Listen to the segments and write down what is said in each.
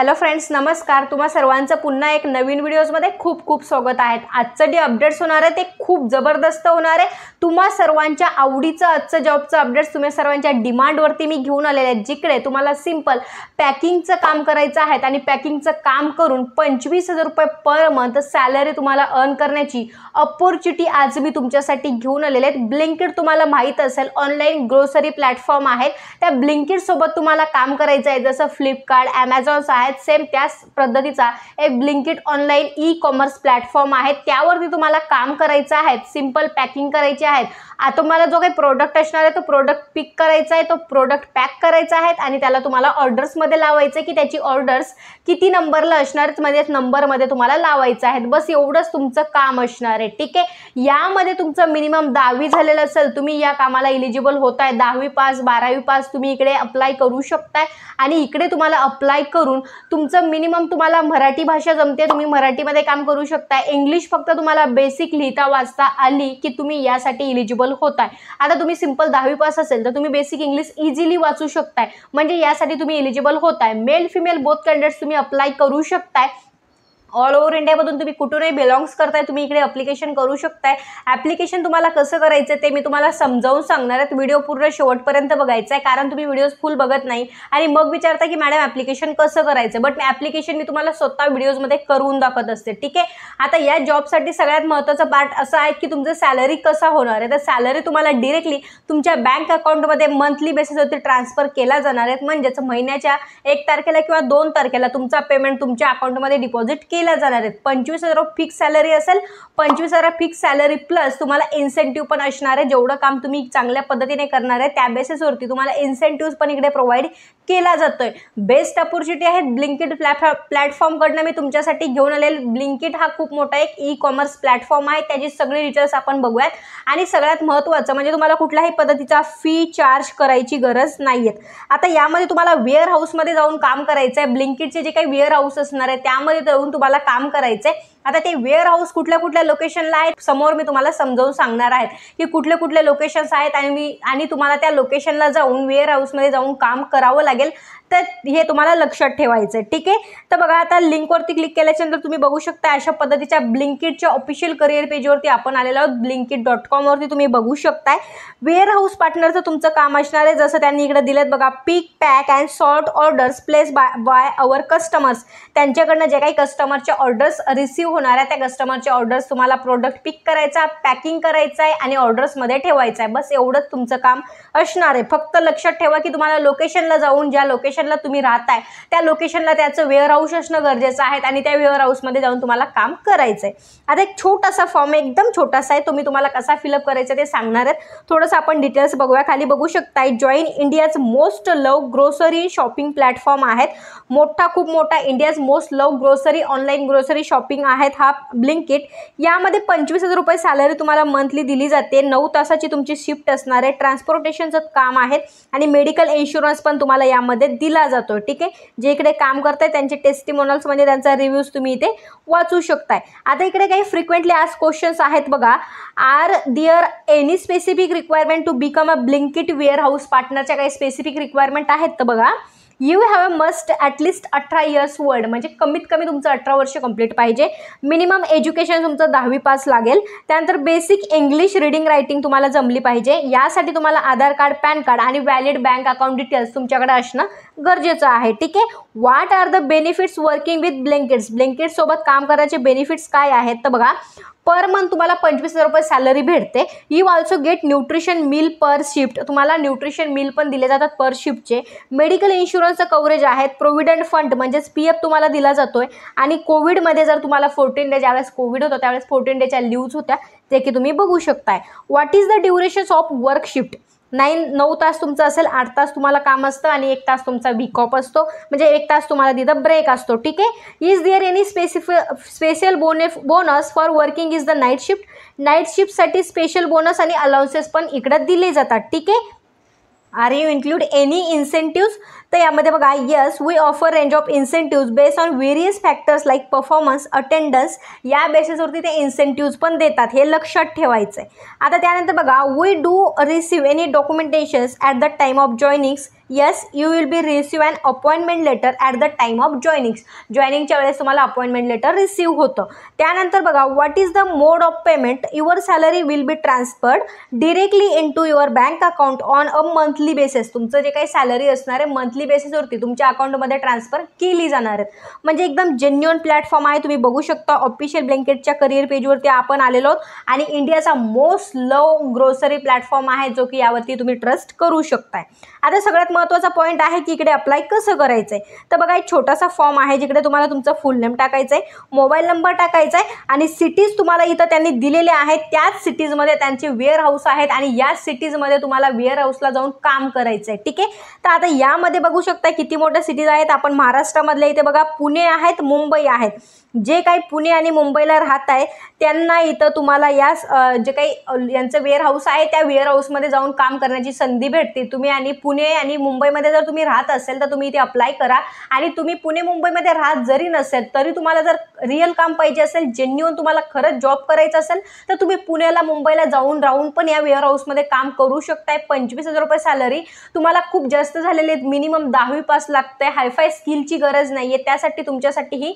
hello friends नमस्कार तुम्हा सर्वांचं पुन्हा एक नवीन व्हिडिओजमध्ये खूप खूप स्वागत आहे आजचं जे अपडेट्स होणार आहे ते खूप जबरदस्त होणार आहे तुम्हा सर्वांच्या आवडीचं आजचं जॉबचं अपडेट्स तुम्ही सर्वांच्या डिमांडवरती मी घेऊन आलेले आहेत जिकडे तुम्हाला सिम्पल पॅकिंगचं काम करायचं आहे आणि पॅकिंगचं काम करून पंचवीस हजार रुपये पर मंथ सॅलरी तुम्हाला अर्न करण्याची अपॉर्च्युनिटी आज मी तुमच्यासाठी घेऊन आलेले आहेत ब्लिंकिट तुम्हाला माहीत असेल ऑनलाईन ग्रोसरी प्लॅटफॉर्म आहेत त्या ब्लिंकिटसोबत तुम्हाला काम करायचं आहे जसं फ्लिपकार्ट ॲमेझॉन्स आहे आहेत सेम त्याच पद्धतीचा एक Blinkit online e commerce platform आहे त्यावरती तुम्हाला काम करायचं आहे सिम्पल पॅकिंग करायचे आहेत तुम्हाला जो काही प्रोडक्ट असणार आहे तो प्रोडक्ट पिक करायचा आहे तो प्रोडक्ट पॅक करायचा आहे आणि त्याला तुम्हाला ऑर्डर्समध्ये लावायचं आहे की त्याची ऑर्डर्स किती नंबरला असणार म्हणजेच नंबरमध्ये तुम्हाला लावायचं आहे बस एवढंच तुमचं काम असणार आहे ठीक आहे यामध्ये तुमचं मिनिमम दहावी झालेलं असेल तुम्ही या कामाला इलिजिबल होत आहे दहावी पास बारावी पास तुम्ही इकडे अप्लाय करू शकताय आणि इकडे तुम्हाला अप्लाय करून तुमचं मिनिमम तुम्हाला मराठी भाषा जमते तुम्ही मराठीमध्ये काम करू शकता इंग्लिश फक्त तुम्हाला बेसिक लिहिता वाचता आली की तुम्ही यासाठी इलिजिबल होताय आता तुम्ही सिंपल दहावी पास असेल तर तुम्ही बेसिक इंग्लिश इझिली वाचू शकताय म्हणजे यासाठी तुम्ही इलिजिबल होताय मेल फिमेल बोथ कैंडिडेट्स तुम्ही अप्लाय करू शकताय ऑल ओव्हर इंडियामधून तुम्ही कुठूनही बिलॉंग्स करताय तुम्ही इकडे अप्लिकेशन करू शकताय ऍप्लिकेशन तुम्हाला कसं करायचं ते मी तुम्हाला समजावून सांगणार आहेत व्हिडिओ पूर्ण शेवटपर्यंत बघायचा आहे कारण तुम्ही व्हिडिओज फुल बघत नाही आणि मग विचारता की मॅडम ऍप्लिकेशन कसं करायचं बट ऍप्लिकेशन मी तुम्हाला स्वतः व्हिडिओजमध्ये करून दाखवत असते ठीक आहे आता या जॉबसाठी सगळ्यात महत्त्वाचा पार्ट असा आहे की तुमचं सॅलरी कसा होणार आहे तर सॅलरी तुम्हाला डिरेक्टली तुमच्या बँक अकाउंटमध्ये मंथली बेसिसवरती ट्रान्सफर केला जाणार आहेत म्हणजेच महिन्याच्या एक तारखेला किंवा दोन तारखेला तुमचा पेमेंट तुमच्या अकाउंटमध्ये डिपॉझिट केला ला जाणार आहेत पंचवीस हजार फिक्स सॅलरी असेल पंचवीस हजार फिक्स सॅलरी प्लस तुम्हाला इन्सेंटिव्ह पण असणार आहे जेवढं काम तुम्ही चांगल्या पद्धतीने करणार आहे त्या बेसिसवरती तुम्हाला इन्सेंटिव्ह पण इकडे प्रोव्हाइड केला जातोय बेस्ट ऑपॉर्च्युनिटी आहे ब्लिंकिट प्लॅटफॉर्म प्लॅटफॉर्मकडनं मी तुमच्यासाठी घेऊन आलेल ब्लिंकिट हा खूप मोठा एक ई कॉमर्स प्लॅटफॉर्म आहे त्याची सगळी डिटेल्स आपण बघूयात आणि सगळ्यात महत्त्वाचं म्हणजे तुम्हाला कुठल्याही पद्धतीचा फी चार्ज करायची गरज नाही आता यामध्ये तुम्हाला वेअर हाऊसमध्ये जाऊन काम करायचं आहे ब्लिंकिटचे जे काही वेअर हाऊस असणार आहे त्यामध्ये जाऊन तुम्हाला काम करायचं आहे आता ते वेअर हाऊस कुठल्या कुठल्या लोकेशनला आहेत समोर मी तुम्हाला समजावून सांगणार आहेत की कुठले कुठले लोकेशन्स आहेत आणि मी आणि तुम्हाला त्या लोकेशनला जाऊन वेअर हाऊसमध्ये जाऊन काम करावं लागेल तर हे तुम्हाला लक्षात ठेवायचं आहे ठीक आहे तर बघा आता लिंकवरती क्लिक केल्याच्यानंतर तुम्ही बघू शकता अशा पद्धतीच्या ब्लिंकिटच्या ऑफिशियल करिअर पेजवरती आपण आलेलो आहोत ब्लिंकिट डॉट कॉमवरती तुम्ही बघू शकताय वेअर हाऊस पार्टनरचं तुमचं काम असणार आहे जसं त्यांनी इकडे दिलं बघा pick pack and sort orders place by by our customers त्यांच्याकडनं जे काही कस्टमरच्या ऑर्डर्स रिसीव्ह होणार आहे त्या कस्टमरच्या ऑर्डर्स तुम्हाला प्रोडक्ट पिक करायचा पॅकिंग करायचं आहे आणि ऑर्डर्समध्ये ठेवायचं आहे बस एवढंच तुमचं काम असणार आहे फक्त लक्षात ठेवा की तुम्हाला लोकेशनला जाऊन ज्या लोकेशन लोकेशनला तुम्ही राहताय त्या लोकेशनला त्याचं वेअरहाऊस असणं गरजेचं आहे आणि त्या वेअरहाऊसमध्ये जाऊन तुम्हाला काम करायचं आहे आता एक छोटासा फॉर्म एकदम छोटासा आहे तो मी तुम्हाला कसा फिलअप करायचा ते सांगणार आहेत थोडंसं आपण डिटेल्स बघूया खाली बघू शकताय join India's most love grocery shopping platform आहेत मोठा खूप मोठा India's most love grocery online grocery shopping आहेत हा ब्लिंकिट यामध्ये पंचवीस हजार रुपये सॅलरी तुम्हाला मंथली दिली जाते नऊ तासाची तुमची शिफ्ट असणार आहे ट्रान्सपोर्टेशनचं काम आहे आणि मेडिकल इन्शुरन्स पण तुम्हाला यामध्ये दिली दिला जातो ठीक आहे जे इकडे काम करताय त्यांचे टेस्टिमोनल्स म्हणजे त्यांचा रिव्ह्यूज तुम्ही इथे वाचू शकताय आता इकडे काही फ्रिक्वेंटली आज क्वेश्चन्स आहेत बघा are there any specific requirement to become a Blinkit warehouse पार्टनरच्या काही स्पेसिफिक रिक्वायरमेंट आहेत तर बघा you have a must at least अठरा इयर्स वर्ड म्हणजे कमीत कमी तुमचं अठरा वर्ष कंप्लीट पाहिजे मिनिमम एज्युकेशन तुमचं दहावी पास लागेल त्यानंतर बेसिक इंग्लिश रिडिंग रायटिंग तुम्हाला जमली पाहिजे यासाठी तुम्हाला आधार कार्ड पॅन कार्ड आणि व्हॅलिड बँक अकाउंट डिटेल्स तुमच्याकडे असणं गरजेचं आहे ठीक आहे what are the benefits working with Blinkit's Blinkit सोबत काम करायचे बेनिफिट्स काय आहेत तर बघा पर मंथ तुम्हाला पंचवीस हजार रुपये सॅलरी भेटते you also get nutrition meal per shift तुम्हाला न्यूट्रिशन मिल पण दिले जातात पर शिफ्टचे मेडिकल इन्शुरन्सचं कव्हरेज आहेत प्रोव्हिडंट फंड म्हणजेच पी एफ तुम्हाला दिला जातोय आणि कोविडमध्ये जर तुम्हाला फोर्टीन डे ज्यावेळेस कोविड होता त्यावेळेस फोर्टीन डेच्या लीव्ज होत्या ते की तुम्ही बघू शकताय what is the durations of work shift nine नऊ तास तुमचं असेल आठ तास तुम्हाला काम असतं आणि एक तास तुमचा वीक ऑफ असतो म्हणजे एक तास तुम्हाला तिथं ब्रेक असतो ठीक आहे is there any specific special bonus bonus for working is the night shift night शिफ्टसाठी स्पेशल बोनस आणि अलाउन्सेस पण इकडं दिले जातात ठीक आहे are you include any incentive तर यामध्ये बघा yes we offer range of incentive based on various factors like performance attendance या बेसिसवरती ते इन्सेंटिव्ह पण देतात हे लक्षात ठेवायचं आहे आता त्यानंतर बघा we do receive any documentations at the time of joinings yes you will be receive and appointment letter at the time of joinings जॉईनिंगच्या वेळेस तुम्हाला अपॉइंटमेंट लेटर रिसिव्ह होतं त्यानंतर बघा what is the mode of payment your salary will be transferred directly into your bank account on a monthly basis तुमचं जे काही salary असणार आहे मंथली बेसिसवरती तुमच्या अकाउंटमध्ये ट्रान्सफर केली जाणार आहेत म्हणजे एकदम जेन्युअन प्लॅटफॉर्म आहे तुम्ही बघू शकता ऑफिशियल ब्लँकेटच्या करिअर पेजवरती आपण आलेलो आहोत आणि इंडियाचा मोस्ट लव ग्रोसरी प्लॅटफॉर्म आहे जो की यावरती तुम्ही ट्रस्ट करू शकताय आता सगळ्यात महत्त्वाचा पॉईंट आहे की इकडे अप्लाय कसं करायचं आहे तर बघा एक छोटासा फॉर्म आहे जिकडे तुम्हाला तुमचा फुल नेम टाकायचं आहे मोबाईल नंबर टाकायचा आहे आणि सिटीज तुम्हाला इथं त्यांनी दिलेल्या आहेत त्याच सिटीजमध्ये त्यांचे वेअर हाऊस आहेत आणि याच सिटीजमध्ये तुम्हाला वेअर हाऊसला जाऊन काम करायचं आहे ठीक आहे तर आता यामध्ये बघू शकता किती मोठ्या सिटीज आहेत आपण महाराष्ट्रामधल्या इथे बघा पुणे आहेत मुंबई आहेत जे काही पुणे आणि मुंबईला राहत आहे त्यांना इथं तुम्हाला या जे काही यांचं वेअर हाऊस आहे त्या वेअर हाऊसमध्ये जाऊन काम करण्याची संधी भेटते तुम्ही आणि पुणे आणि मुंबईमध्ये जर तुम्ही राहत असेल तर तुम्ही इथे अप्लाय करा आणि तुम्ही पुणे मुंबईमध्ये राहत जरी नसेल तरी तुम्हाला जर रिअल काम पाहिजे असेल जेन्युअन तुम्हाला खरंच जॉब करायचं असेल तर तुम्ही पुण्याला मुंबईला जाऊन राहून पण या हाऊसमध्ये काम करू शकताय पंचवीस हजार रुपये सॅलरी तुम्हाला खूप जास्त झालेली मिनिमम दहावी पास लागते हायफाय स्किलची गरज नाही आहे त्यासाठी तुमच्यासाठी ही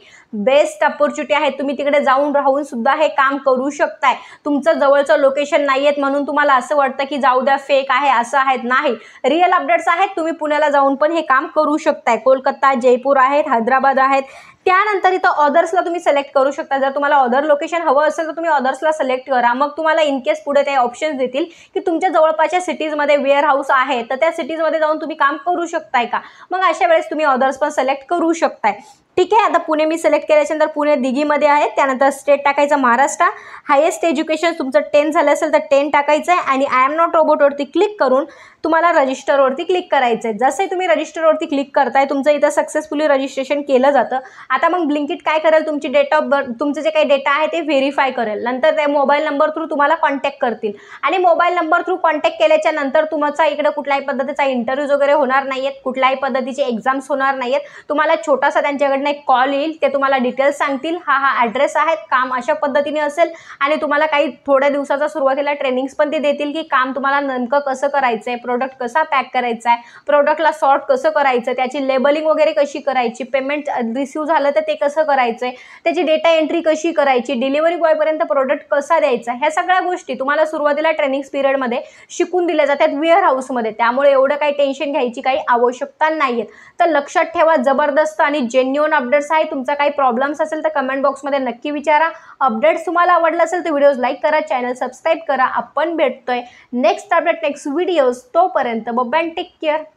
बेस्ट अपॉर्च्युनिटी आहे तुम्ही तिकडे जाऊन राहून सुद्धा हे काम करू शकताय तुमचं जवळचं लोकेशन नाही आहेत म्हणून तुम्हाला असं वाटतं की जाऊ द्या फेक आहे असं आहेत नाही रिअल अपडेट्स आहेत तुम्ही पुण्याला जाऊन पण हे काम करू शकताय कोलकाता जयपूर आहेत हैदराबाद आहेत त्यानंतर इथं ऑदर्सला तुम्ही सिलेक्ट करू शकता जर तुम्हाला ऑदर लोकेशन हवं असेल तर तुम्ही ऑदर्सला सिलेक्ट करा मग तुम्हाला इन केस पुढे ते ऑप्शन्स देतील की तुमच्या जवळपासच्या सिटीजमध्ये वेअर हाऊस आहे तर त्या सिटीजमध्ये जाऊन तुम्ही काम करू शकताय का मग अशा वेळेस तुम्ही ऑदर्स पण सिलेक्ट करू शकताय ठीक आहे आता पुणे मी सिलेक्ट नंतर पुणे दिघीमध्ये आहे त्यानंतर स्टेट टाकायचं महाराष्ट्र हायेस्ट एज्युकेशन तुमचं टेन झालं असेल तर टेन टाकायचं आहे आणि आय एम नॉट रोबोटवरती क्लिक करून तुम्हाला रजिस्टरवरती क्लिक करायचं आहे जसं तुम्ही रजिस्टरवरती क्लिक करताय तुमचं इथं सक्सेसफुली रजिस्ट्रेशन केलं जातं आता मग ब्लिंकिट काय करेल तुमची डेट ऑफ बर्थ तुमचं जे काही डेटा आहे ते व्हेरीफाय करेल नंतर ते मोबाईल नंबर थ्रू तुम्हाला कॉन्टॅक्ट करतील आणि मोबाईल नंबर थ्रू कॉन्टॅक्ट केल्याच्या नंतर तुमचा इकडे कुठल्याही पद्धतीचा इंटरव्ह्यूज वगैरे होणार नाही आहेत कुठल्याही पद्धतीचे एक्झाम्स होणार नाही आहेत तुम्हाला छोटासा त्यांच्याकडनं एक कॉल येईल ते तुम्हाला डिटेल्स सांगतील हा हा ॲड्रेस आहे काम अशा पद्धतीने असेल आणि तुम्हाला काही थोड्या दिवसाचा सुरुवातीला ट्रेनिंग्स पण ते देतील की काम तुम्हाला नेमकं कसं करायचं आहे प्रोडक्ट कसा पॅक करायचा आहे प्रोडक्टला सॉर्ट कसं करायचं त्याची लेबलिंग वगैरे कशी करायची पेमेंट रिसिव्ह झालं आलं तर ते कसं करायचं त्याची डेटा एंट्री कशी करायची डिलिव्हरी बॉयपर्यंत प्रोडक्ट कसा द्यायचा ह्या सगळ्या गोष्टी तुम्हाला सुरुवातीला ट्रेनिंग पिरियडमध्ये शिकून दिल्या जातात वेअर हाऊसमध्ये त्यामुळे एवढं काही टेन्शन घ्यायची काही आवश्यकता नाही तर लक्षात ठेवा जबरदस्त आणि जेन्युअन अपडेट्स आहे तुमचा काही प्रॉब्लेम्स असेल तर कमेंट बॉक्समध्ये नक्की विचारा अपडेट्स तुम्हाला आवडलं असेल तर व्हिडिओज लाईक करा चॅनल सबस्क्राईब करा आपण भेटतोय नेक्स्ट अपडेट नेक्स्ट व्हिडिओज तोपर्यंत बब्बॅन टेक केअर